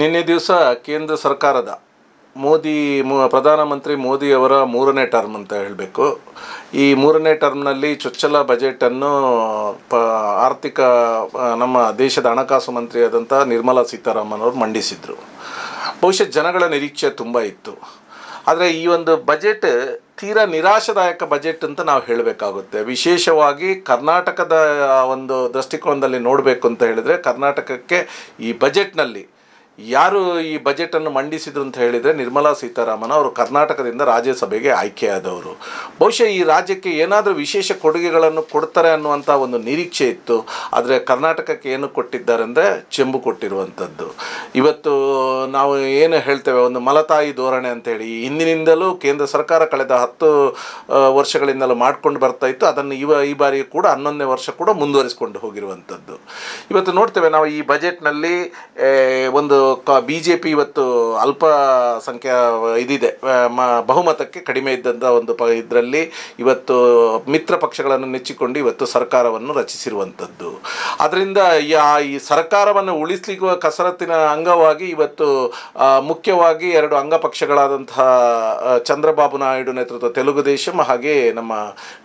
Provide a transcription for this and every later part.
ನಿನ್ನೆ ದಿವಸ ಕೇಂದ್ರ ಸರ್ಕಾರದ ಮೋದಿ ಪ್ರಧಾನಮಂತ್ರಿ ಮೋದಿಯವರ ಮೂರನೇ ಟರ್ಮ್ ಅಂತ ಹೇಳಬೇಕು ಈ ಮೂರನೇ ಟರ್ಮ್ನಲ್ಲಿ ಚೊಚ್ಚಲ ಬಜೆಟನ್ನು ಪ ಆರ್ಥಿಕ ನಮ್ಮ ದೇಶದ ಹಣಕಾಸು ಮಂತ್ರಿಯಾದಂಥ ನಿರ್ಮಲಾ ಸೀತಾರಾಮನ್ ಅವರು ಮಂಡಿಸಿದರು ಬಹುಶಃ ಜನಗಳ ನಿರೀಕ್ಷೆ ತುಂಬ ಇತ್ತು ಆದರೆ ಈ ಒಂದು ಬಜೆಟ್ ತೀರಾ ನಿರಾಶದಾಯಕ ಬಜೆಟ್ ಅಂತ ನಾವು ಹೇಳಬೇಕಾಗುತ್ತೆ ವಿಶೇಷವಾಗಿ ಕರ್ನಾಟಕದ ಒಂದು ದೃಷ್ಟಿಕೋನದಲ್ಲಿ ನೋಡಬೇಕು ಅಂತ ಹೇಳಿದರೆ ಕರ್ನಾಟಕಕ್ಕೆ ಈ ಬಜೆಟ್ನಲ್ಲಿ ಯಾರು ಈ ಬಜೆಟನ್ನು ಮಂಡಿಸಿದ್ರು ಅಂತ ಹೇಳಿದರೆ ನಿರ್ಮಲಾ ಸೀತಾರಾಮನ್ ಅವರು ಕರ್ನಾಟಕದಿಂದ ರಾಜ್ಯಸಭೆಗೆ ಆಯ್ಕೆಯಾದವರು ಬಹುಶಃ ಈ ರಾಜ್ಯಕ್ಕೆ ಏನಾದರೂ ವಿಶೇಷ ಕೊಡುಗೆಗಳನ್ನು ಕೊಡ್ತಾರೆ ಅನ್ನುವಂಥ ಒಂದು ನಿರೀಕ್ಷೆ ಇತ್ತು ಆದರೆ ಕರ್ನಾಟಕಕ್ಕೆ ಏನು ಕೊಟ್ಟಿದ್ದಾರೆ ಅಂದರೆ ಚೆಂಬು ಕೊಟ್ಟಿರುವಂಥದ್ದು ಇವತ್ತು ನಾವು ಏನು ಹೇಳ್ತೇವೆ ಒಂದು ಮಲತಾಯಿ ಧೋರಣೆ ಅಂತೇಳಿ ಹಿಂದಿನಿಂದಲೂ ಕೇಂದ್ರ ಸರ್ಕಾರ ಕಳೆದ ಹತ್ತು ವರ್ಷಗಳಿಂದಲೂ ಮಾಡ್ಕೊಂಡು ಬರ್ತಾ ಇತ್ತು ಅದನ್ನು ಇವ ಈ ಬಾರಿ ಕೂಡ ಹನ್ನೊಂದನೇ ವರ್ಷ ಕೂಡ ಮುಂದುವರಿಸಿಕೊಂಡು ಹೋಗಿರುವಂಥದ್ದು ಇವತ್ತು ನೋಡ್ತೇವೆ ನಾವು ಈ ಬಜೆಟ್ನಲ್ಲಿ ಒಂದು ಕ ಬಿ ಜೆ ಪಿ ಇವತ್ತು ಅಲ್ಪ ಸಂಖ್ಯಾ ಇದಿದೆ ಮ ಬಹುಮತಕ್ಕೆ ಕಡಿಮೆ ಇದ್ದಂಥ ಒಂದು ಪ ಇದರಲ್ಲಿ ಇವತ್ತು ಮಿತ್ರ ಪಕ್ಷಗಳನ್ನು ನೆಚ್ಚಿಕೊಂಡು ಇವತ್ತು ಸರ್ಕಾರವನ್ನು ರಚಿಸಿರುವಂಥದ್ದು ಅದರಿಂದ ಯಾ ಈ ಸರ್ಕಾರವನ್ನು ಉಳಿಸಲಿಕ್ಕುವ ಕಸರತ್ತಿನ ಅಂಗವಾಗಿ ಇವತ್ತು ಮುಖ್ಯವಾಗಿ ಎರಡು ಅಂಗಪಕ್ಷಗಳಾದಂತಹ ಚಂದ್ರಬಾಬು ನಾಯ್ಡು ನೇತೃತ್ವ ತೆಲುಗು ದೇಶಂ ಹಾಗೆ ನಮ್ಮ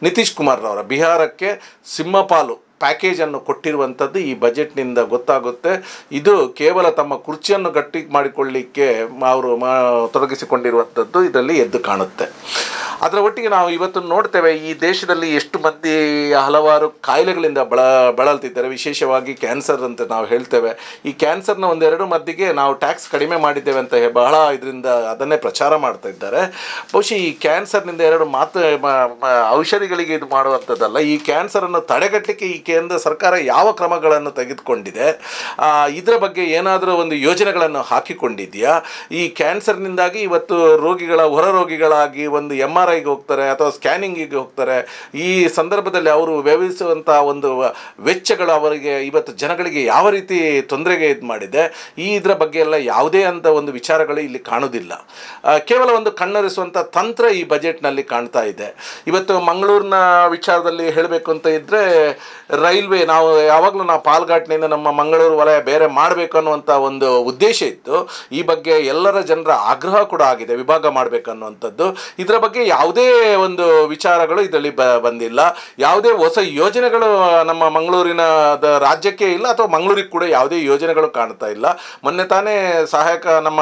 ನಿತೀಶ್ ಕುಮಾರ್ರವರ ಬಿಹಾರಕ್ಕೆ ಸಿಂಹಪಾಲು ಪ್ಯಾಕೇಜನ್ನು ಕೊಟ್ಟಿರುವಂಥದ್ದು ಈ ಬಜೆಟ್ನಿಂದ ಗೊತ್ತಾಗುತ್ತೆ ಇದು ಕೇವಲ ತಮ್ಮ ಕುರ್ಚಿಯನ್ನು ಗಟ್ಟಿ ಮಾಡಿಕೊಳ್ಳಿಕ್ಕೆ ಅವರು ತೊಡಗಿಸಿಕೊಂಡಿರುವಂಥದ್ದು ಇದರಲ್ಲಿ ಎದ್ದು ಕಾಣುತ್ತೆ ಅದರ ಒಟ್ಟಿಗೆ ನಾವು ಇವತ್ತು ನೋಡ್ತೇವೆ ಈ ದೇಶದಲ್ಲಿ ಎಷ್ಟು ಮಂದಿ ಹಲವಾರು ಕಾಯಿಲೆಗಳಿಂದ ಬಳ ಬಳಲ್ತಿದ್ದಾರೆ ವಿಶೇಷವಾಗಿ ಕ್ಯಾನ್ಸರ್ ಅಂತ ನಾವು ಹೇಳ್ತೇವೆ ಈ ಕ್ಯಾನ್ಸರ್ನ ಒಂದೆರಡು ಮದ್ದಿಗೆ ನಾವು ಟ್ಯಾಕ್ಸ್ ಕಡಿಮೆ ಮಾಡಿದ್ದೇವೆ ಅಂತ ಬಹಳ ಇದರಿಂದ ಅದನ್ನೇ ಪ್ರಚಾರ ಮಾಡ್ತಾ ಇದ್ದಾರೆ ಬಹುಶಃ ಈ ಕ್ಯಾನ್ಸರ್ನಿಂದ ಎರಡು ಮಾತು ಔಷಧಿಗಳಿಗೆ ಇದು ಮಾಡುವಂಥದ್ದಲ್ಲ ಈ ಕ್ಯಾನ್ಸರನ್ನು ತಡೆಗಟ್ಟಲಿಕ್ಕೆ ಈ ಕೇಂದ್ರ ಸರ್ಕಾರ ಯಾವ ಕ್ರಮಗಳನ್ನು ತೆಗೆದುಕೊಂಡಿದೆ ಇದರ ಬಗ್ಗೆ ಏನಾದರೂ ಒಂದು ಯೋಜನೆಗಳನ್ನು ಹಾಕಿಕೊಂಡಿದೆಯಾ ಈ ಕ್ಯಾನ್ಸರ್ನಿಂದಾಗಿ ಇವತ್ತು ರೋಗಿಗಳ ಹೊರ ರೋಗಿಗಳಾಗಿ ಒಂದು ಎಮ್ ಆರ್ ಐಗೆ ಹೋಗ್ತಾರೆ ಅಥವಾ ಸ್ಕ್ಯಾನಿಂಗಿಗೆ ಹೋಗ್ತಾರೆ ಈ ಸಂದರ್ಭದಲ್ಲಿ ಅವರು ವ್ಯವಹರಿಸುವಂಥ ಒಂದು ವೆಚ್ಚಗಳು ಅವರಿಗೆ ಇವತ್ತು ಜನಗಳಿಗೆ ಯಾವ ರೀತಿ ತೊಂದರೆಗೆ ಇದು ಮಾಡಿದೆ ಈ ಇದರ ಬಗ್ಗೆ ಎಲ್ಲ ಯಾವುದೇ ಅಂತ ಒಂದು ವಿಚಾರಗಳು ಇಲ್ಲಿ ಕಾಣುವುದಿಲ್ಲ ಕೇವಲ ಒಂದು ಕಣ್ಣರಿಸುವಂಥ ತಂತ್ರ ಈ ಬಜೆಟ್ನಲ್ಲಿ ಕಾಣ್ತಾ ಇದೆ ಇವತ್ತು ಮಂಗಳೂರಿನ ವಿಚಾರದಲ್ಲಿ ಹೇಳಬೇಕು ಅಂತ ಇದ್ದರೆ ರೈಲ್ವೆ ನಾವು ಯಾವಾಗಲೂ ನಾವು ಪಾಲ್ಘಾಟ್ನಿಂದ ನಮ್ಮ ಮಂಗಳೂರು ವಲಯ ಬೇರೆ ಮಾಡಬೇಕು ಅನ್ನುವಂಥ ಒಂದು ಉದ್ದೇಶ ಇತ್ತು ಈ ಬಗ್ಗೆ ಎಲ್ಲರ ಜನರ ಆಗ್ರಹ ಕೂಡ ಆಗಿದೆ ವಿಭಾಗ ಮಾಡಬೇಕನ್ನುವಂಥದ್ದು ಇದರ ಬಗ್ಗೆ ಯಾವ ಯಾವುದೇ ಒಂದು ವಿಚಾರಗಳು ಇದರಲ್ಲಿ ಬ ಬಂದಿಲ್ಲ ಯಾವುದೇ ಹೊಸ ಯೋಜನೆಗಳು ನಮ್ಮ ಮಂಗಳೂರಿನ ರಾಜ್ಯಕ್ಕೆ ಇಲ್ಲ ಅಥವಾ ಮಂಗಳೂರಿಗೆ ಕೂಡ ಯಾವುದೇ ಯೋಜನೆಗಳು ಕಾಣ್ತಾ ಇಲ್ಲ ಮೊನ್ನೆ ತಾನೇ ಸಹಾಯಕ ನಮ್ಮ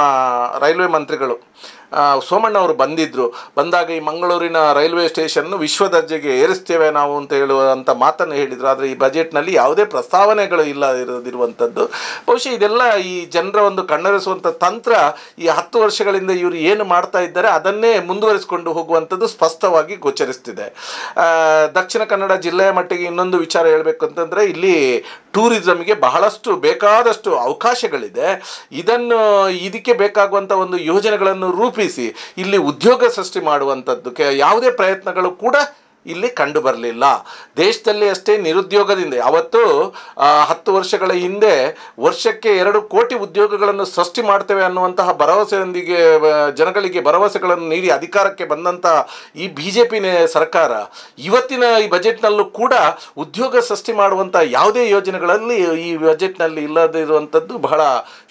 ರೈಲ್ವೆ ಮಂತ್ರಿಗಳು ಸೋಮಣ್ಣ ಅವರು ಬಂದಿದ್ದರು ಬಂದಾಗ ಈ ಮಂಗಳೂರಿನ ರೈಲ್ವೆ ಸ್ಟೇಷನ್ನು ವಿಶ್ವ ದರ್ಜೆಗೆ ಏರಿಸ್ತೇವೆ ನಾವು ಅಂತ ಹೇಳುವಂಥ ಮಾತನ್ನು ಹೇಳಿದರು ಆದರೆ ಈ ಬಜೆಟ್ನಲ್ಲಿ ಯಾವುದೇ ಪ್ರಸ್ತಾವನೆಗಳು ಇಲ್ಲ ಇರದಿರುವಂಥದ್ದು ಬಹುಶಃ ಇದೆಲ್ಲ ಈ ಜನರ ಒಂದು ಕಣ್ಣರಿಸುವಂಥ ತಂತ್ರ ಈ ಹತ್ತು ವರ್ಷಗಳಿಂದ ಇವರು ಏನು ಮಾಡ್ತಾ ಇದ್ದಾರೆ ಅದನ್ನೇ ಮುಂದುವರಿಸಿಕೊಂಡು ಹೋಗುವಂಥದ್ದು ಸ್ಪಷ್ಟವಾಗಿ ಗೋಚರಿಸ್ತಿದೆ ದಕ್ಷಿಣ ಕನ್ನಡ ಜಿಲ್ಲೆಯ ಮಟ್ಟಿಗೆ ಇನ್ನೊಂದು ವಿಚಾರ ಹೇಳಬೇಕು ಅಂತಂದರೆ ಇಲ್ಲಿ ಟೂರಿಸಮ್ಗೆ ಬಹಳಷ್ಟು ಬೇಕಾದಷ್ಟು ಅವಕಾಶಗಳಿದೆ ಇದನ್ನು ಇದಕ್ಕೆ ಬೇಕಾಗುವಂಥ ಒಂದು ಯೋಜನೆಗಳನ್ನು ರೂಪಿಸಿ ಸಿ ಇಲ್ಲಿ ಉದ್ಯೋಗ ಸೃಷ್ಟಿ ಮಾಡುವಂಥದ್ದು ಕೆ ಯಾವುದೇ ಪ್ರಯತ್ನಗಳು ಕೂಡ ಇಲ್ಲಿ ಕಂಡು ಬರಲಿಲ್ಲ ದೇಶದಲ್ಲಿ ಅಷ್ಟೇ ನಿರುದ್ಯೋಗದಿಂದ ಯಾವತ್ತು ಹತ್ತು ವರ್ಷಗಳ ಹಿಂದೆ ವರ್ಷಕ್ಕೆ ಎರಡು ಕೋಟಿ ಉದ್ಯೋಗಗಳನ್ನು ಸೃಷ್ಟಿ ಮಾಡ್ತೇವೆ ಅನ್ನುವಂತಹ ಭರವಸೆಯೊಂದಿಗೆ ಜನಗಳಿಗೆ ಭರವಸೆಗಳನ್ನು ನೀಡಿ ಅಧಿಕಾರಕ್ಕೆ ಬಂದಂತಹ ಈ ಬಿ ಜೆ ಸರ್ಕಾರ ಇವತ್ತಿನ ಈ ಬಜೆಟ್ನಲ್ಲೂ ಕೂಡ ಉದ್ಯೋಗ ಸೃಷ್ಟಿ ಮಾಡುವಂಥ ಯಾವುದೇ ಯೋಜನೆಗಳಲ್ಲಿ ಈ ಬಜೆಟ್ನಲ್ಲಿ ಇಲ್ಲದಿರುವಂಥದ್ದು ಬಹಳ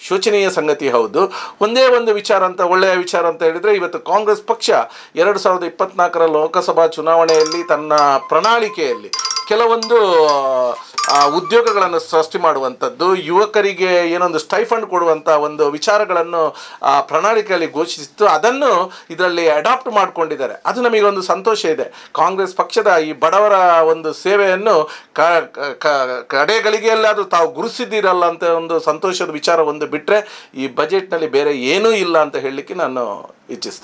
ಶೋಚನೀಯ ಸಂಗತಿ ಹೌದು ಒಂದೇ ಒಂದು ವಿಚಾರ ಅಂತ ಒಳ್ಳೆಯ ವಿಚಾರ ಅಂತ ಹೇಳಿದರೆ ಇವತ್ತು ಕಾಂಗ್ರೆಸ್ ಪಕ್ಷ ಎರಡು ಸಾವಿರದ ಇಪ್ಪತ್ನಾಲ್ಕರ ಲೋಕಸಭಾ ಚುನಾವಣೆಯಲ್ಲಿ ತನ್ನ ಪ್ರಣಾಳಿಕೆಯಲ್ಲಿ ಕೆಲವೊಂದು ಉದ್ಯೋಗಗಳನ್ನು ಸೃಷ್ಟಿ ಮಾಡುವಂಥದ್ದು ಯುವಕರಿಗೆ ಏನೊಂದು ಸ್ಟೈಫಂಡ್ ಕೊಡುವಂಥ ಒಂದು ವಿಚಾರಗಳನ್ನು ಆ ಪ್ರಣಾಳಿಕೆಯಲ್ಲಿ ಘೋಷಿಸಿತ್ತು ಅದನ್ನು ಇದರಲ್ಲಿ ಅಡಾಪ್ಟ್ ಮಾಡಿಕೊಂಡಿದ್ದಾರೆ ಅದು ನಮಗೊಂದು ಸಂತೋಷ ಇದೆ ಕಾಂಗ್ರೆಸ್ ಪಕ್ಷದ ಈ ಬಡವರ ಒಂದು ಸೇವೆಯನ್ನು ಕಡೆಗಳಿಗೆಯಲ್ಲಾದರೂ ತಾವು ಗುರುಸಿದ್ದೀರಲ್ಲ ಅಂತ ಒಂದು ಸಂತೋಷದ ವಿಚಾರ ಒಂದು ಬಿಟ್ಟರೆ ಈ ಬಜೆಟ್ನಲ್ಲಿ ಬೇರೆ ಏನೂ ಇಲ್ಲ ಅಂತ ಹೇಳಲಿಕ್ಕೆ ನಾನು ಇಚ್ಛಿಸ್ತೇನೆ